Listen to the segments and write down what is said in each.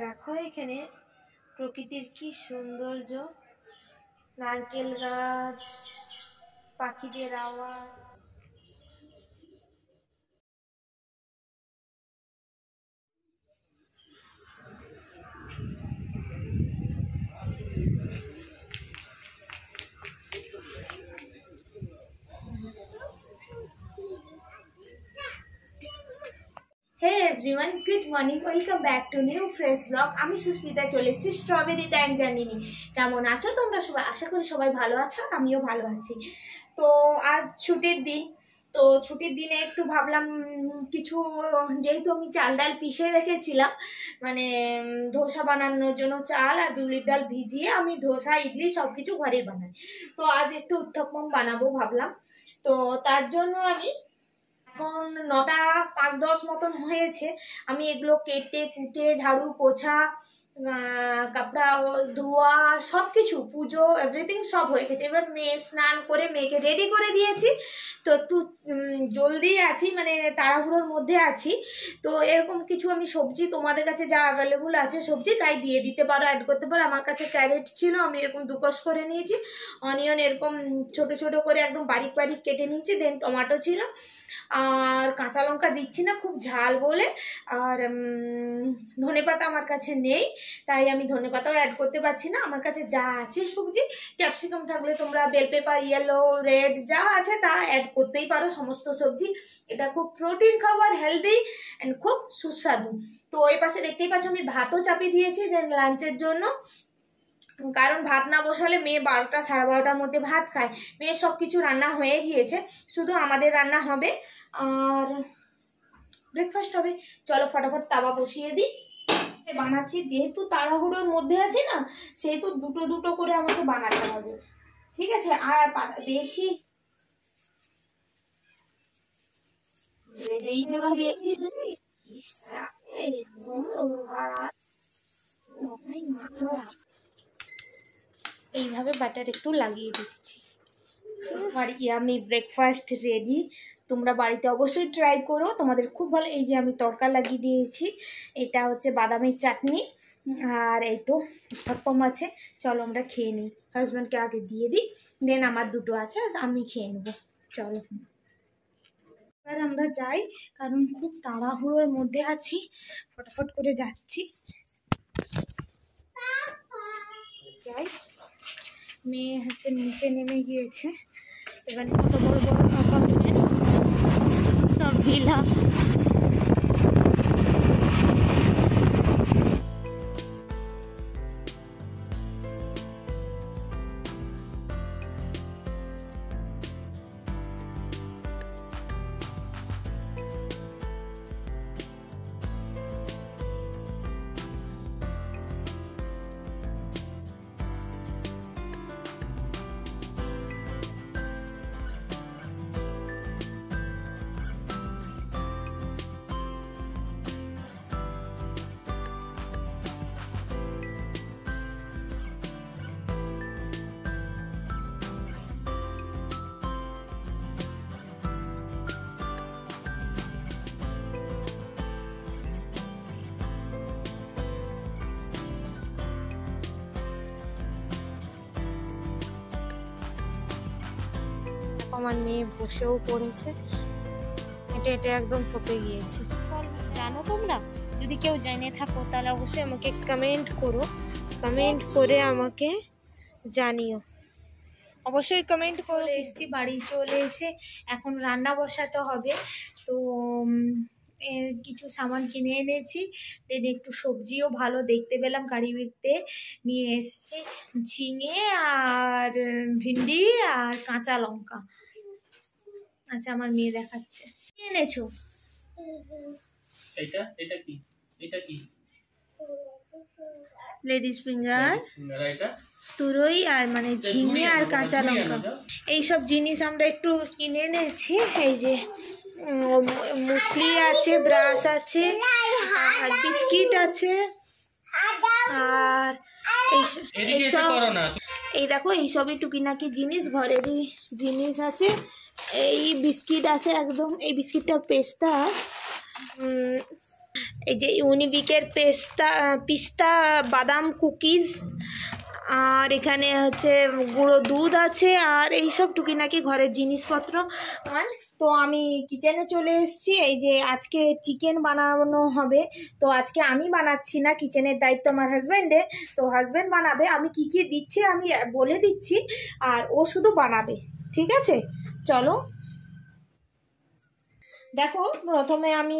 দেখো এখানে প্রকৃতির কি সৌন্দর্য নারকেল গাছ পাখিদের আওয়াজ hey everyone good morning welcome back to new fresh blog আমি সুস্মিতা চলে এসেছি স্ট্রবেরি টাইম জানিনি কেমন আছো তোমরা সবাই আশা করি সবাই ভালো আছো আমিও ভালো আছি তো আজ ছুটির দিন তো ছুটির দিনে একটু ভাবলাম কিছু যেহেতু আমি চাল ডাল পিষে রেখেছিলাম মানে ধোসা বানানোর জন্য চাল আর বিউলির ডাল ভিজিয়ে আমি ধোসা ইডলি সব কিছু ঘরে বানাই তো আজ একটু উত্থাপম বানাবো ভাবলাম তো তার জন্য আমি এখন নটা পাঁচ দশ মতন হয়েছে আমি এগুলো কেটে কুটে ঝাড়ু পোছা কাপড়া ধোয়া সব কিছু পুজো এভরিথিং সব হয়ে গেছে এবার মেয়ে স্নান করে মেয়েকে রেডি করে দিয়েছি তো একটু জলদি আছি মানে তাড়াহুড়োর মধ্যে আছি তো এরকম কিছু আমি সবজি তোমাদের কাছে যা অ্যাভেলেবল আছে সবজি তাই দিয়ে দিতে পারো অ্যাড করতে পারো আমার কাছে ক্যারেট ছিল আমি এরকম দুকস করে নিয়েছি অনিয়ন এরকম ছোট ছোট করে একদম বারিক বারিক কেটে নিয়েছি দেন টমাটো ছিল আর কাঁচা লঙ্কা দিচ্ছি না খুব ঝাল বলে আর ধনে পাতা আমার কাছে নেই তাই আমি ধনে পাতাও অ্যাড করতে পারছি না আমার কাছে যা আছে সবজি ক্যাপসিকাম থাকলে তোমরা বেল পেপার ইয়েলো রেড যা আছে তা অ্যাড করতেই পারো সমস্ত সবজি এটা খুব প্রোটিন খাবার হেলদি অ্যান্ড খুব সুস্বাদু তো এই পাশে দেখতেই পাচ্ছ আমি ভাতও চাপিয়ে দিয়েছি দেন লাঞ্চের জন্য কারণ ভাত না বসালে মেয়ে বারোটা সাড়ে বারোটার মধ্যে ভাত খায় মেয়ের সব কিছু রান্না হয়ে গিয়েছে শুধু আমাদের রান্না হবে আর ব্রেকফাস্ট হবে চলো ফটাফট তাওয়া বসিয়ে দিই বানাচ্ছি যেহেতু তাড়াহুড়োর মধ্যে আছে না সেহেতু দুটো দুটো করে আমাকে বানাতে হবে ঠিক আছে আর বেশি এইভাবে বাটার একটু লাগিয়ে দিচ্ছি আমি ব্রেকফাস্ট রেডি তোমরা বাড়িতে অবশ্যই ট্রাই করো তোমাদের খুব ভালো এই যে আমি তরকা লাগিয়ে দিয়েছি এটা হচ্ছে বাদামের চাটনি আর এই তো ফটপম আছে চলো আমরা খেয়ে নিই হাজব্যান্ডকে আগে দিয়ে দিই দেন আমার দুটো আছে আমি খেয়ে নেবো চলো এবার আমরা যাই কারণ খুব তাড়াহুড়োর মধ্যে আছি ফটাফট করে যাচ্ছি যাই মেয়ে হচ্ছে নিচে নেমে গিয়েছে এবার কত বড় বড় गीला আমার মেয়ে বসেও পড়েছে এটা এটা একদম ঠকে গিয়েছে জানো তোমরা যদি কেউ জানিয়ে থাকো তাহলে অবশ্যই আমাকে কমেন্ট করো কমেন্ট করে আমাকে জানিও অবশ্যই কমেন্ট করে এসছি বাড়ি চলে এসে এখন রান্না বসাতে হবে তো কিছু সামান কিনে এনেছি দেন একটু সবজিও ভালো দেখতে পেলাম কারিবিতে নিয়ে এসছি ঝিঙে আর ভিন্ডি আর কাঁচা লঙ্কা আচ্ছা আমার মেয়ে দেখাচ্ছে কি এনেছো এটা এটা কি এটা কি লেডিস ফিঙ্গার তুরই আর মানে ঝিঙে আর কাঁচা লঙ্কা এইসব জিনিস আমরা একটু কিনে এনেছি এই যে মুসলি আছে ব্রাশ আছে আর বিস্কিট আছে আর এইসব এই দেখো এইসবই টুকিনাকি জিনিস ঘরেরই জিনিস আছে এই বিস্কিট আছে একদম এই বিস্কিটটা পেস্তা এই যে ইউনিবিকের পেস্তা পিস্তা বাদাম কুকিজ আর এখানে হচ্ছে গুঁড়ো দুধ আছে আর এইসব নাকি ঘরের জিনিসপত্র আর তো আমি কিচেনে চলে এসেছি এই যে আজকে চিকেন বানানো হবে তো আজকে আমি বানাচ্ছি না কিচেনের দায়িত্ব আমার হাজব্যান্ডে তো হাজব্যান্ড বানাবে আমি কি কী দিচ্ছি আমি বলে দিচ্ছি আর ও শুধু বানাবে ঠিক আছে চলো দেখো প্রথমে আমি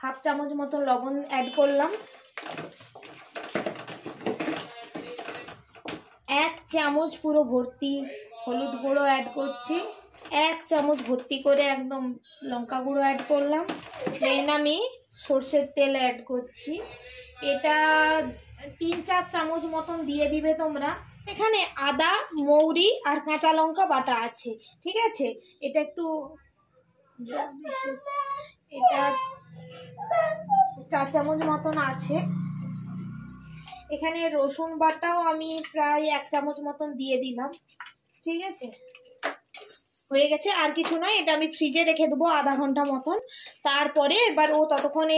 হাফ চামচ মতো লবণ অ্যাড করলাম এক চামচ পুরো ভর্তি হলুদ গুঁড়ো অ্যাড করছি এক চামচ ভর্তি করে একদম লঙ্কা গুঁড়ো অ্যাড করলাম দেন আমি সর্ষের তেল অ্যাড করছি এটা তিন চার চামচ মতন দিয়ে দিবে তোমরা এখানে আদা মৌরি আর কাঁচা লঙ্কা বাটা আছে ঠিক আছে এটা একটু এটা চার চামচ মতন আছে এখানে রসুন বাটাও আমি প্রায় এক চামচ মতন দিয়ে দিলাম ঠিক আছে হয়ে গেছে আর কিছু নয় এটা আমি ফ্রিজে রেখে দেবো আধা ঘন্টা মতন তারপরে এবার ও ততক্ষণে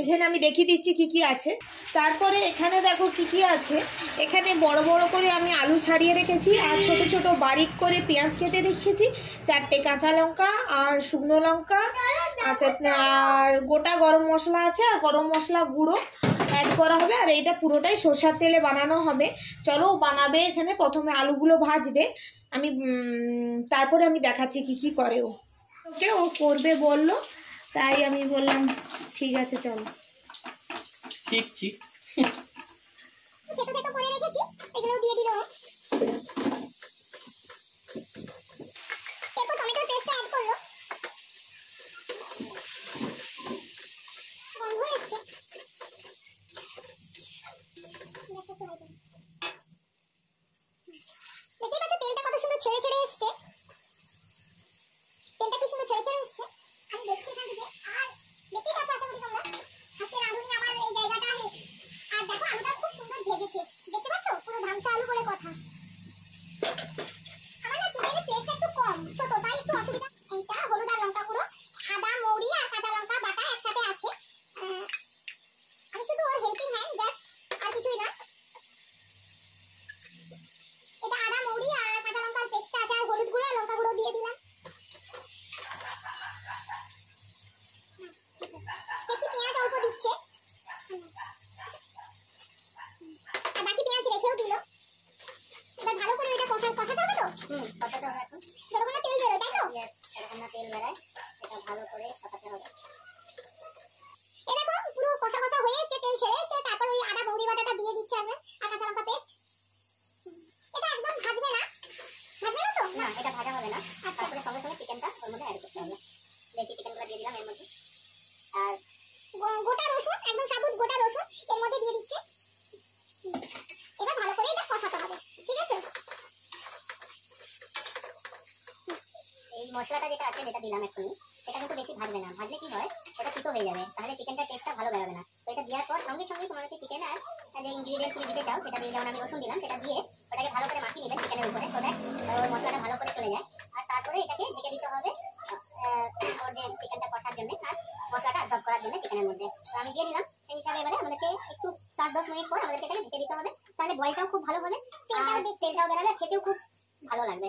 এখানে আমি দেখিয়ে দিচ্ছি কি কি আছে তারপরে এখানে দেখো কি কি আছে এখানে বড় বড় করে আমি আলু ছাড়িয়ে রেখেছি আর ছোট ছোট বারিক করে পেঁয়াজ কেটে রেখেছি চারটে কাঁচা লঙ্কা আর শুকনো লঙ্কা আচ্ছা আর গোটা গরম মশলা আছে আর গরম মশলা গুঁড়ো অ্যাড করা হবে আর এটা পুরোটাই সর্ষার তেলে বানানো হবে চলো বানাবে এখানে প্রথমে আলুগুলো ভাজবে আমি তারপরে আমি দেখাচ্ছি কি কি করে ও ওকে ও করবে বলল তাই আমি বললাম ঠিক আছে চলো শিখছি দিয়ে দিল হুম পাকাতে তেল বেরোয় তেল বেরোয় এটা ভালো করে পাকাতে হবে পুরো কষা কষা হয়ে এসে তেল ছেড়ে এসে তারপর ওই আদা বৌরি বাটাটা দিয়ে দিচ্ছি আমরা চিকেন যেটা দিলাম এক্ষুনি সেটা কিন্তু বেশি ভাজবে না ভাজলে কি হয় ওটা তিতো হয়ে যাবে তাহলে চিকেনটা টেস্টটা ভালো বেরোবে না তো এটা দেওয়ার পর সঙ্গে সঙ্গে তোমাদেরকে চিকেন আর যে ইনগ্রিডিয়েন্টস দিতে চাও সেটা দিয়ে যেমন আমি রসুন দিলাম সেটা দিয়ে ওটাকে ভালো করে মাখিয়ে নেবেন চিকেনের উপরে সো দ্যাট ওর মশলাটা ভালো করে চলে যায় আর তারপরে এটাকে ঢেকে দিতে হবে ওর যে চিকেনটা কষার জন্য আর মশলাটা অ্যাবজর্ব করার জন্য চিকেনের মধ্যে তো আমি দিয়ে নিলাম সেই হিসাবে এবারে আমাদেরকে একটু চার দশ মিনিট পর আমাদেরকে এটাকে ঢেকে দিতে হবে তাহলে বয়লটাও খুব ভালো হবে আর তেলটাও বেরোবে খেতেও খুব ভালো লাগবে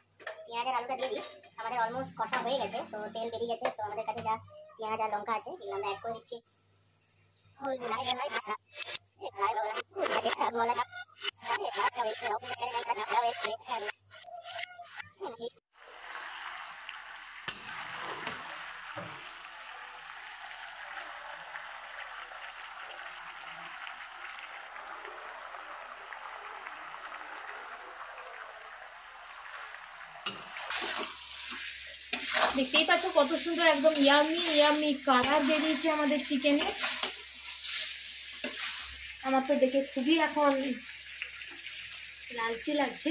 পেঁয়াজের আলুটা দিয়ে দিই আমাদের অলমোস্ট কষা হয়ে গেছে তো তেল বেরিয়ে গেছে তো আমাদের কাছে যা পেঁয়াজ আর লঙ্কা আছে এগুলো আমরা অ্যাড করে দিচ্ছি দেখতেই পাচ্ছ কত সুন্দর একদম ইয়ামি ইয়ামি কালার বেরিয়েছে আমাদের চিকেনে আমার তো দেখে খুবই এখন লালচে লাগছে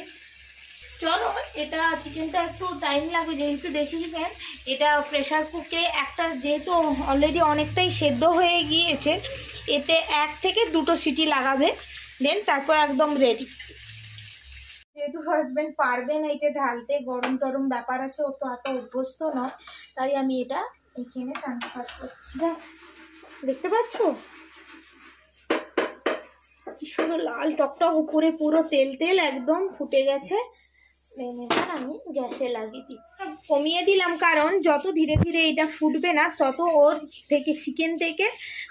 চলো এটা চিকেনটা একটু টাইম লাগবে যেহেতু দেশি চিকেন এটা প্রেশার কুকে একটা যেহেতু অলরেডি অনেকটাই সেদ্ধ হয়ে গিয়েছে এতে এক থেকে দুটো সিটি লাগাবে দেন তারপর একদম রেডি হাজব্যান্ড পারবে না এটা ঢালতে গরম টরম ব্যাপার আছে ও তো এত অভ্যস্ত নয় তাই আমি এটা এখানে ট্রান্সফার করছি দেখতে পাচ্ছ কি সুন্দর লাল টকটক উপরে পুরো তেল তেল একদম ফুটে গেছে এবার আমি গ্যাসে লাগিয়ে দিচ্ছি কমিয়ে দিলাম কারণ যত ধীরে ধীরে এটা ফুটবে না তত ওর থেকে চিকেন থেকে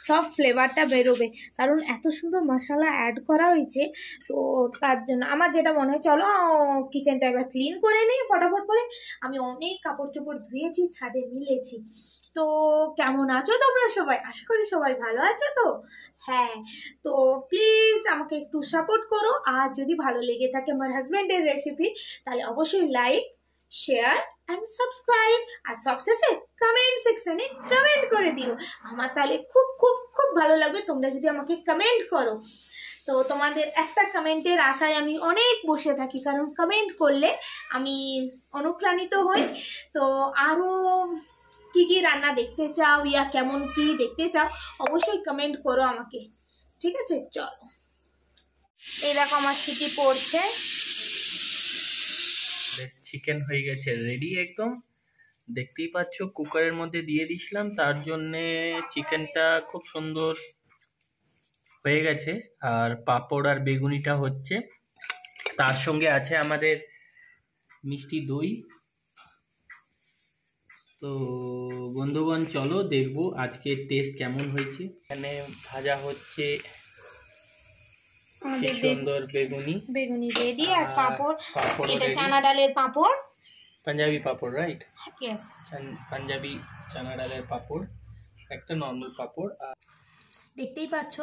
সব ফ্লেভারটা বেরোবে কারণ এত সুন্দর মশলা অ্যাড করা হয়েছে তো তার জন্য আমার যেটা মনে হয় চলো কিচেনটা এবার ক্লিন করে নিই ফটাফট করে আমি অনেক কাপড় চোপড় ধুয়েছি ছাদে মিলেছি তো কেমন আছো তোমরা সবাই আশা করি সবাই ভালো আছো তো হ্যাঁ তো প্লিজ আমাকে একটু সাপোর্ট করো আর যদি ভালো লেগে থাকে আমার হাজব্যান্ডের রেসিপি তাহলে অবশ্যই লাইক শেয়ার অ্যান্ড সাবস্ক্রাইব আর সবশেষে কমেন্ট সেকশনে কমেন্ট করে দিও আমার তাহলে খুব খুব খুব ভালো লাগবে তোমরা যদি আমাকে কমেন্ট করো তো তোমাদের একটা কমেন্টের আশায় আমি অনেক বসে থাকি কারণ কমেন্ট করলে আমি অনুপ্রাণিত হই তো আরও কী কী রান্না দেখতে চাও ইয়া কেমন কি দেখতে চাও অবশ্যই কমেন্ট করো আমাকে ঠিক আছে চলো এই দেখো আমার সিটি পড়ছে চিকেন হয়ে গেছে রেডি একদম দেখতেই পাচ্ছ কুকারের মধ্যে দিয়ে দিছিলাম তার জন্যে চিকেনটা খুব সুন্দর হয়ে গেছে আর পাঁপড় আর বেগুনিটা হচ্ছে তার সঙ্গে আছে আমাদের মিষ্টি দই তো বন্ধুগণ চলো দেখবো আজকে টেস্ট কেমন হয়েছে এখানে ভাজা হচ্ছে সুন্দর বেগুনি বেগুনি রেডি আর পাঁপড় এটা চানা ডালের পাঁপড় পাঞ্জাবি পাঁপড় রাইট ইয়েস পাঞ্জাবি চানা ডালের পাঁপড় একটা নর্মাল পাঁপড় আর দেখতেই পাচ্ছ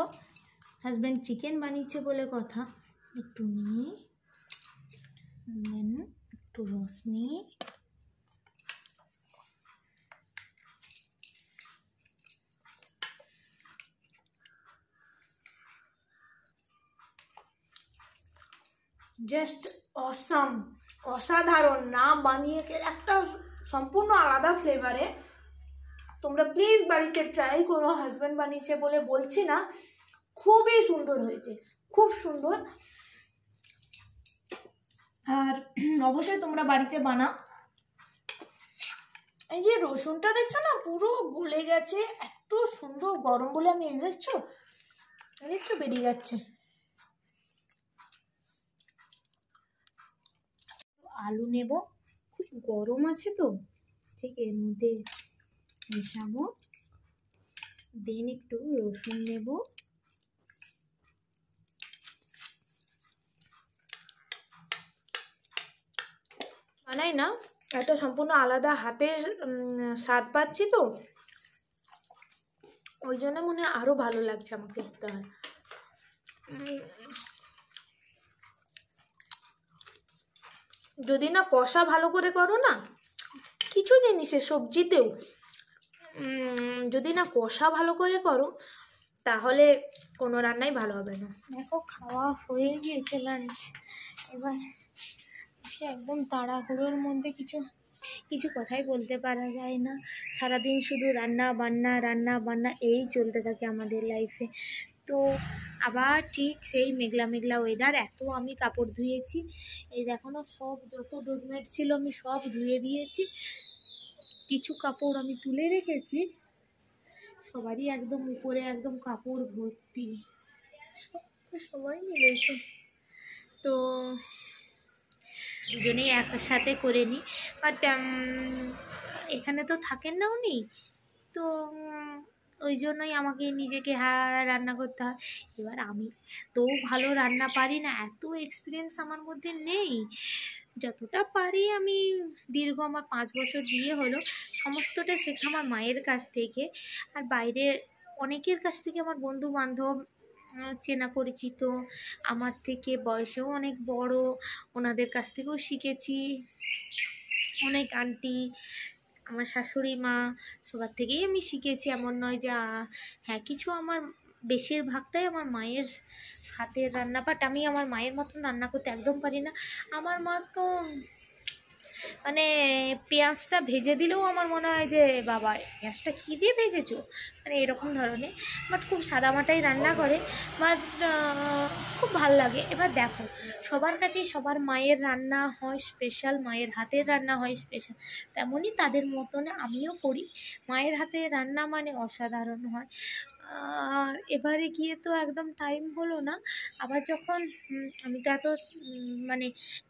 হাজব্যান্ড চিকেন বানিয়েছে বলে কথা একটু নিই দেন একটু রস নিই জাস্ট অসাম অসাধারণ না বানিয়ে কে একটা সম্পূর্ণ আলাদা ফ্লেভারে তোমরা প্লিজ বাড়িতে ট্রাই করো হাজব্যান্ড বানিয়েছে বলে বলছি না খুবই সুন্দর হয়েছে খুব সুন্দর আর অবশ্যই তোমরা বাড়িতে বানাও এই যে রসুনটা দেখছো না পুরো গলে গেছে এত সুন্দর গরম বলে আমি দেখছো দেখছো বেরিয়ে যাচ্ছে আলু নেব খুব গরম আছে তো ঠিক এর মধ্যে মেশাবো দেন একটু রসুন নেব বানাই না একটা সম্পূর্ণ আলাদা হাতের স্বাদ পাচ্ছি তো ওই জন্য মনে হয় আরও ভালো লাগছে আমাকে হয় যদি না কষা ভালো করে করো না কিছু জিনিসে সবজিতেও যদি না কষা ভালো করে করো তাহলে কোনো রান্নাই ভালো হবে না দেখো খাওয়া হয়ে গিয়েছে লাঞ্চ এবার একদম তাড়াহুড়োর মধ্যে কিছু কিছু কথাই বলতে পারা যায় না সারাদিন শুধু রান্না বান্না রান্না বান্না এই চলতে থাকে আমাদের লাইফে তো আবার ঠিক সেই মেঘলা মেঘলা ওয়েদার এত আমি কাপড় ধুয়েছি এই দেখো না সব যত ডোরমেট ছিল আমি সব ধুয়ে দিয়েছি কিছু কাপড় আমি তুলে রেখেছি সবারই একদম উপরে একদম কাপড় ভর্তি সবাই মিলেছে তো দুজনেই একসাথে করে নিই বাট এখানে তো থাকেন না উনি তো ওই জন্যই আমাকে নিজেকে হ্যাঁ রান্না করতে হয় এবার আমি তো ভালো রান্না পারি না এত এক্সপিরিয়েন্স আমার মধ্যে নেই যতটা পারি আমি দীর্ঘ আমার পাঁচ বছর বিয়ে হলো সমস্তটা শেখা আমার মায়ের কাছ থেকে আর বাইরে অনেকের কাছ থেকে আমার বন্ধু বান্ধব চেনা পরিচিত আমার থেকে বয়সেও অনেক বড় ওনাদের কাছ থেকেও শিখেছি অনেক আন্টি আমার শাশুড়ি মা সবার থেকেই আমি শিখেছি এমন নয় যে হ্যাঁ কিছু আমার বেশিরভাগটাই আমার মায়ের হাতের রান্না বাট আমি আমার মায়ের মতন রান্না করতে একদম পারি না আমার মা তো মানে পেঁয়াজটা ভেজে দিলেও আমার মনে হয় যে বাবা পেঁয়াজটা কী দিয়ে ভেজেছো মানে এরকম ধরনের বাট খুব সাদামাটাই রান্না করে বাট খুব ভাল লাগে এবার দেখো সবার কাছেই সবার মায়ের রান্না হয় স্পেশাল মায়ের হাতের রান্না হয় স্পেশাল তেমনই তাদের মতন আমিও করি মায়ের হাতে রান্না মানে অসাধারণ হয় এবারে গিয়ে তো একদম টাইম হলো না আবার যখন আমি তো এত মানে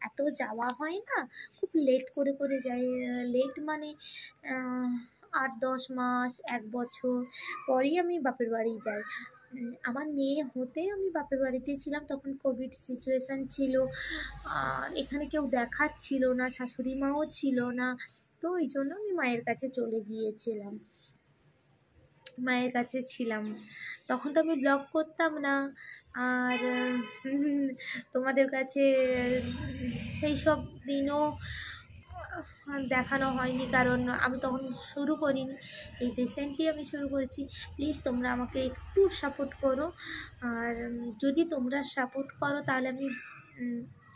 এত যাওয়া হয় না খুব লেট করে করে যাই লেট মানে আট দশ মাস এক বছর পরেই আমি বাপের বাড়ি যাই আমার মেয়ে হতে আমি বাপের বাড়িতে ছিলাম তখন কোভিড সিচুয়েশান ছিল এখানে কেউ দেখাচ্ছিল না শাশুড়ি মাও ছিল না তো ওই জন্য আমি মায়ের কাছে চলে গিয়েছিলাম মায়ের কাছে ছিলাম তখন তো আমি ব্লগ করতাম না আর তোমাদের কাছে সেই সব দিনও দেখানো হয়নি কারণ আমি তখন শুরু করিনি এই রিসেন্টলি আমি শুরু করেছি প্লিজ তোমরা আমাকে একটু সাপোর্ট করো আর যদি তোমরা সাপোর্ট করো তাহলে আমি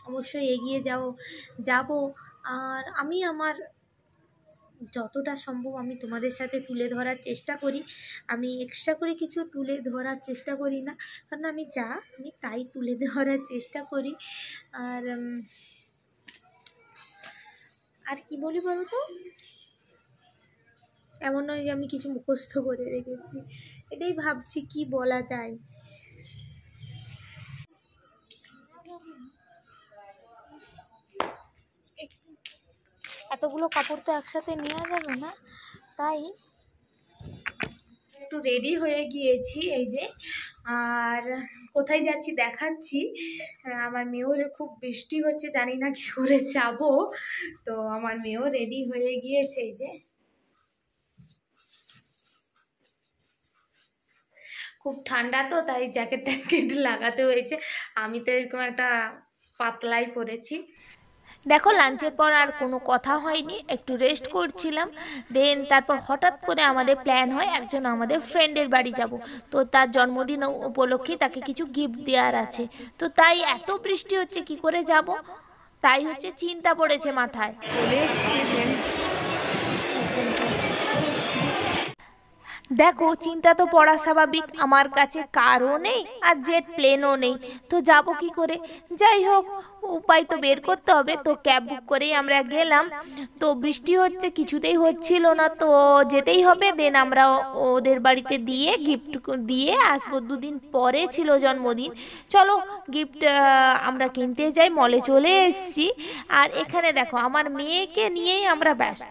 অবশ্যই এগিয়ে যাও যাব আর আমি আমার যতটা সম্ভব আমি তোমাদের সাথে তুলে ধরার চেষ্টা করি আমি এক্সট্রা করে কিছু তুলে ধরার চেষ্টা করি না কারণ আমি যা আমি তাই তুলে ধরার চেষ্টা করি আর আর কি বলি বলো তো এমন নয় যে আমি কিছু মুখস্থ করে রেখেছি এটাই ভাবছি কি বলা যায় এতগুলো কাপড় তো একসাথে নেওয়া যাবে না তাই একটু রেডি হয়ে গিয়েছি এই যে আর কোথায় যাচ্ছি দেখাচ্ছি আমার মেয়েও খুব বৃষ্টি হচ্ছে জানি না কী করে যাবো তো আমার মেয়েও রেডি হয়ে গিয়েছে এই যে খুব ঠান্ডা তো তাই জ্যাকেট ট্যাকেট লাগাতে হয়েছে আমি তো এরকম একটা পাতলাই পরেছি দেখো লাঞ্চের পর আর কোনো কথা হয়নি একটু রেস্ট করছিলাম দেন তারপর হঠাৎ করে আমাদের প্ল্যান হয় একজন আমাদের ফ্রেন্ডের বাড়ি যাব তো তার জন্মদিন উপলক্ষে তাকে কিছু গিফট দেওয়ার আছে তো তাই এত বৃষ্টি হচ্ছে কি করে যাব তাই হচ্ছে চিন্তা পড়েছে মাথায় দেখো চিন্তা তো পড়া স্বাভাবিক আমার কাছে কারও নেই আর জেট প্লেনও নেই তো যাব কি করে যাই হোক উপায় তো বের করতে হবে তো ক্যাব বুক করেই আমরা গেলাম তো বৃষ্টি হচ্ছে কিছুতেই হচ্ছিল না তো যেতেই হবে দেন আমরা ওদের বাড়িতে দিয়ে গিফট দিয়ে আসবো দুদিন পরে ছিল জন্মদিন চলো গিফট আমরা কিনতে যাই মলে চলে এসছি আর এখানে দেখো আমার মেয়েকে নিয়েই আমরা ব্যস্ত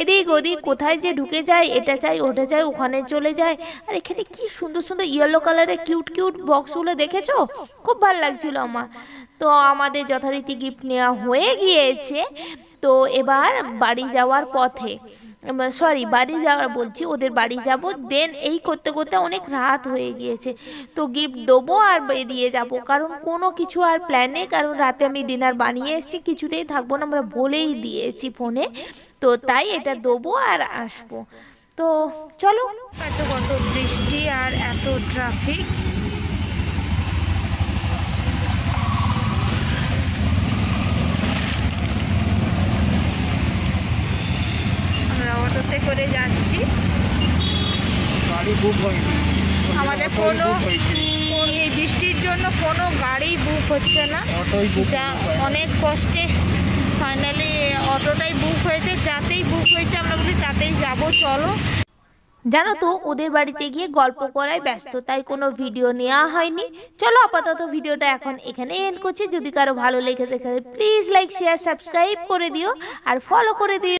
এদিক ওদিক কোথায় যে ঢুকে যায় এটা চাই ওটা চাই ওখানে চলে যায় আর এখানে কি সুন্দর সুন্দর ইয়েলো কালারের কিউট কিউট বক্সগুলো দেখেছো খুব ভালো লাগছিল আমার তো আমাদের যথারীতি গিফট নেওয়া হয়ে গিয়েছে তো এবার বাড়ি যাওয়ার পথে সরি বাড়ি যাওয়ার বলছি ওদের বাড়ি যাব দেন এই করতে করতে অনেক রাত হয়ে গিয়েছে তো গিফট দেবো আর বেরিয়ে যাব কারণ কোনো কিছু আর প্ল্যান নেই কারণ রাতে আমি ডিনার বানিয়ে এসেছি কিছুতেই থাকবো না আমরা বলেই দিয়েছি ফোনে তো তাই এটা দেবো আর আসবো তো চলো বৃষ্টি আর এত ট্রাফিক হচ্ছে না যা অনেক কষ্টে ফাইনালি অটোটাই বুক হয়েছে যাতেই বুক হয়েছে আমরা বলি তাতেই যাবো চলো জানো তো ওদের বাড়িতে গিয়ে গল্প করায় ব্যস্ত তাই কোনো ভিডিও নেওয়া হয়নি চলো আপাতত ভিডিওটা এখন এখানে এন্ড করছি যদি কারো ভালো লেগে দেখে প্লিজ লাইক শেয়ার সাবস্ক্রাইব করে দিও আর ফলো করে দিও